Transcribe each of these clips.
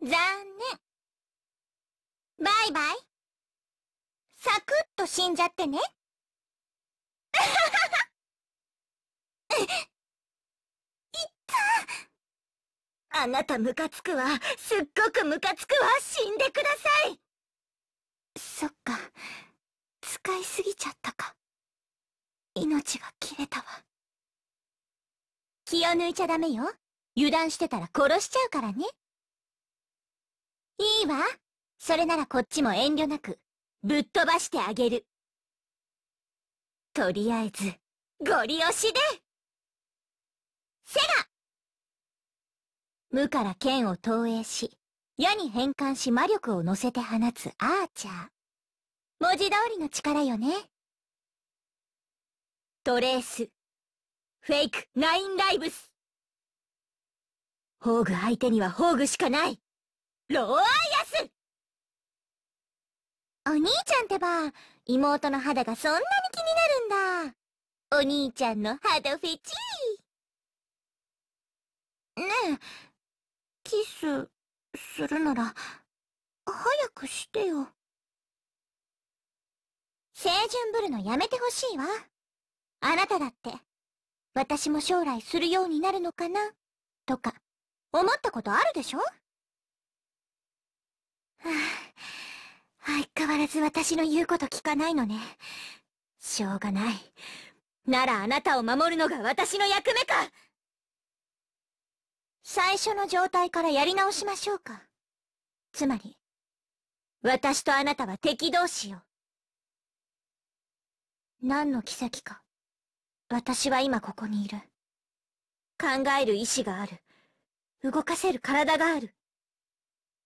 残念。バイバイ。サクッと死んじゃってね。い ったあなたムカつくわ。すっごくムカつくわ。死んでください。そっか。使いすぎちゃったか。命が切れたわ。気を抜いちゃダメよ。油断してたら殺しちゃうからね。いいわ。それならこっちも遠慮なく、ぶっ飛ばしてあげる。とりあえず、ゴリ押しでセガ無から剣を投影し、矢に変換し魔力を乗せて放つアーチャー。文字通りの力よね。トレース。フェイクナインライブス。宝具相手には宝具しかないローアヤスお兄ちゃんってば、妹の肌がそんなに気になるんだ。お兄ちゃんの肌フェチねえ、キス、するなら、早くしてよ。清純ぶるのやめてほしいわ。あなただって、私も将来するようになるのかな、とか、思ったことあるでしょ相変わらず私の言うこと聞かないのね。しょうがない。ならあなたを守るのが私の役目か最初の状態からやり直しましょうか。つまり、私とあなたは敵同士よ。何の奇跡か。私は今ここにいる。考える意志がある。動かせる体がある。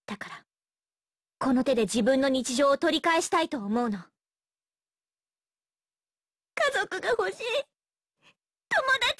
だから、この手で自分の日常を取り返したいと思うの。家族が欲しい。友達